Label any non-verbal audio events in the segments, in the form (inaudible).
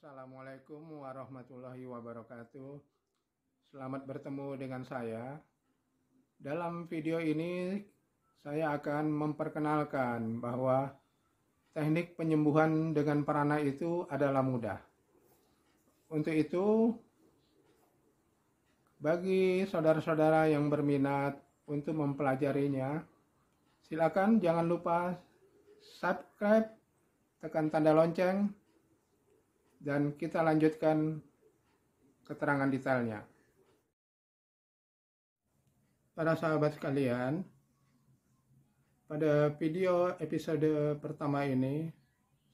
Assalamualaikum warahmatullahi wabarakatuh. Selamat bertemu dengan saya. Dalam video ini saya akan memperkenalkan bahwa teknik penyembuhan dengan prana itu adalah mudah. Untuk itu, bagi saudara-saudara yang berminat untuk mempelajarinya, silakan jangan lupa subscribe, tekan tanda lonceng, dan kita lanjutkan keterangan detailnya. Para sahabat sekalian, pada video episode pertama ini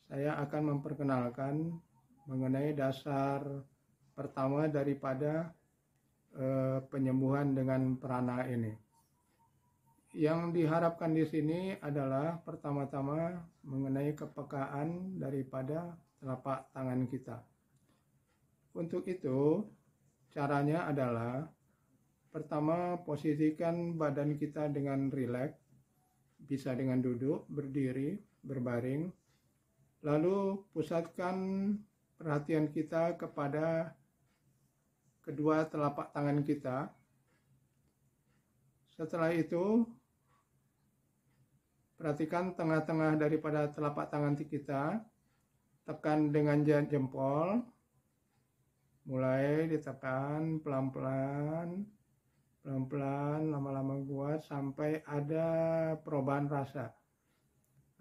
saya akan memperkenalkan mengenai dasar pertama daripada eh, penyembuhan dengan perana ini. Yang diharapkan di sini adalah pertama-tama mengenai kepekaan daripada telapak tangan kita. Untuk itu, caranya adalah pertama posisikan badan kita dengan rileks, bisa dengan duduk, berdiri, berbaring. Lalu pusatkan perhatian kita kepada kedua telapak tangan kita. Setelah itu, perhatikan tengah-tengah daripada telapak tangan kita tekan dengan jempol mulai ditekan pelan-pelan pelan-pelan lama-lama kuat sampai ada perubahan rasa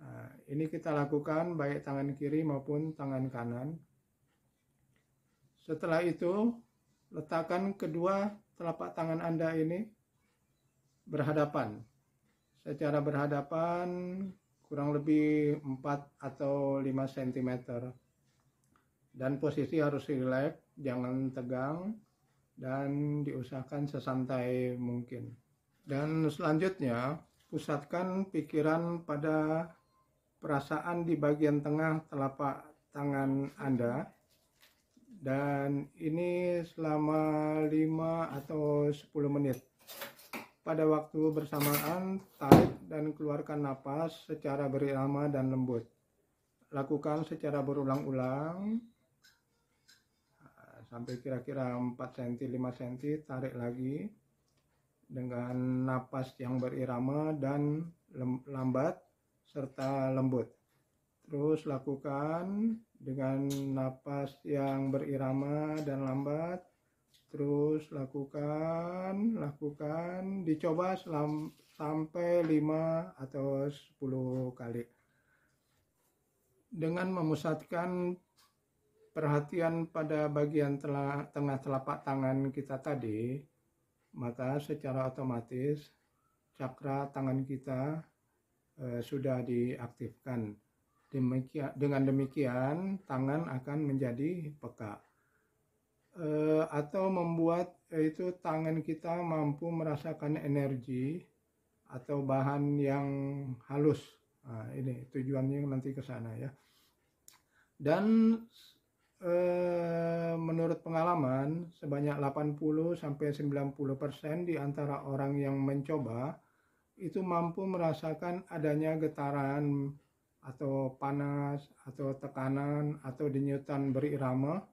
nah, ini kita lakukan baik tangan kiri maupun tangan kanan setelah itu letakkan kedua telapak tangan anda ini berhadapan secara berhadapan kurang lebih 4 atau 5 cm dan posisi harus rileks, jangan tegang dan diusahakan sesantai mungkin dan selanjutnya pusatkan pikiran pada perasaan di bagian tengah telapak tangan Anda dan ini selama 5 atau 10 menit pada waktu bersamaan tarik dan keluarkan napas secara berirama dan lembut. Lakukan secara berulang-ulang ah, sampai kira-kira 4 cm 5 cm tarik lagi dengan napas yang berirama dan lambat serta lembut. Terus lakukan dengan napas yang berirama dan lambat terus lakukan lakukan dicoba selam, sampai 5 atau 10 kali dengan memusatkan perhatian pada bagian telah, tengah telapak tangan kita tadi maka secara otomatis cakra tangan kita e, sudah diaktifkan demikian dengan demikian tangan akan menjadi peka Eh, atau membuat itu tangan kita mampu merasakan energi atau bahan yang halus. Nah, ini tujuannya nanti ke sana ya. Dan e, menurut pengalaman sebanyak 80 90% di antara orang yang mencoba itu mampu merasakan adanya getaran atau panas atau tekanan atau denyutan berirama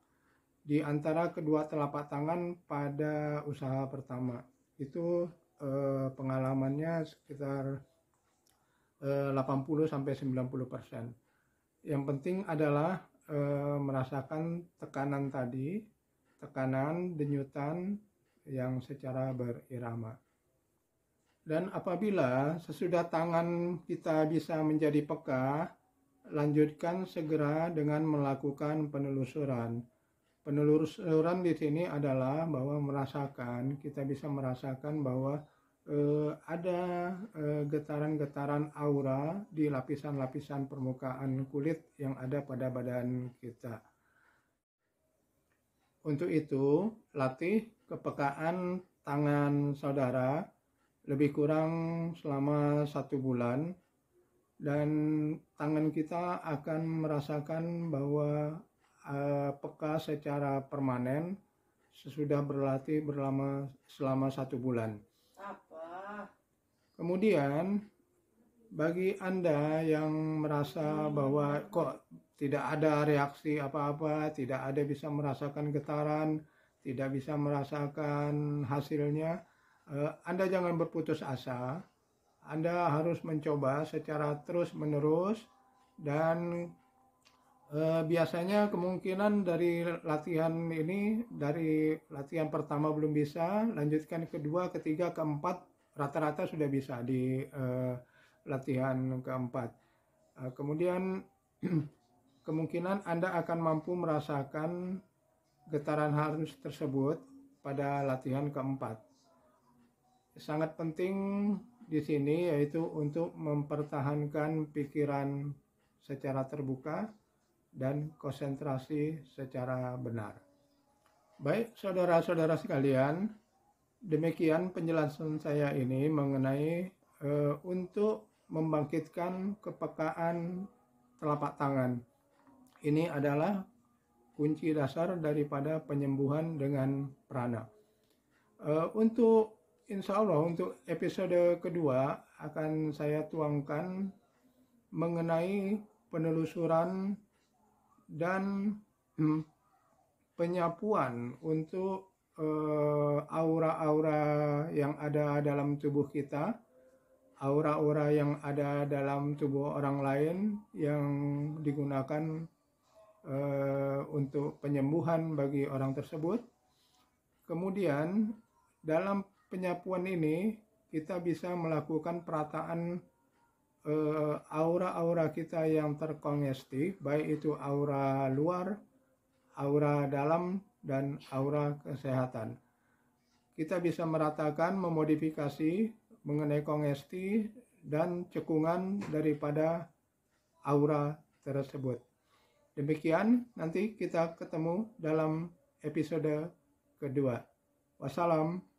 di antara kedua telapak tangan pada usaha pertama. Itu eh, pengalamannya sekitar eh, 80 90%. Yang penting adalah eh, merasakan tekanan tadi, tekanan denyutan yang secara berirama. Dan apabila sesudah tangan kita bisa menjadi peka, lanjutkan segera dengan melakukan penelusuran penelusuran eh, di sini adalah bahwa merasakan kita bisa merasakan bahwa eh, ada eh, getaran-getaran aura di lapisan-lapisan permukaan kulit yang ada pada badan kita. Untuk itu, latih kepekaan tangan saudara lebih kurang selama satu bulan dan tangan kita akan merasakan bahwa Eh, peka secara permanen sesudah berlatih berlama selama satu bulan. Apa? Kemudian bagi anda yang merasa bahwa kok tidak ada reaksi apa-apa, tidak ada bisa merasakan getaran, tidak bisa merasakan hasilnya, eh, anda jangan berputus asa. Anda harus mencoba secara terus-menerus dan Eh, biasanya kemungkinan dari latihan ini dari latihan pertama belum bisa lanjutkan kedua ketiga keempat rata-rata sudah bisa di uh, latihan keempat Uh, kemudian (clears throat) kemungkinan anda akan mampu merasakan getaran harus tersebut pada latihan keempat sangat penting di sini yaitu untuk mempertahankan pikiran secara terbuka dan konsentrasi secara benar. Baik, saudara-saudara sekalian, demikian penjelasan saya ini mengenai e, untuk membangkitkan kepekaan telapak tangan. Ini adalah kunci dasar daripada penyembuhan dengan prana. E, untuk insya Allah untuk episode kedua akan saya tuangkan mengenai penelusuran dan hmm, penyapuan untuk eh, aura-aura yang ada dalam tubuh kita, aura-aura yang ada dalam tubuh orang lain yang digunakan eh, untuk penyembuhan bagi orang tersebut. Kemudian dalam penyapuan ini kita bisa melakukan perataan aura-aura kita yang terkongesti, baik itu aura luar, aura dalam, dan aura kesehatan. Kita bisa meratakan, memodifikasi mengenai kongesti dan cekungan daripada aura tersebut. Demikian, nanti kita ketemu dalam episode kedua. Wassalam.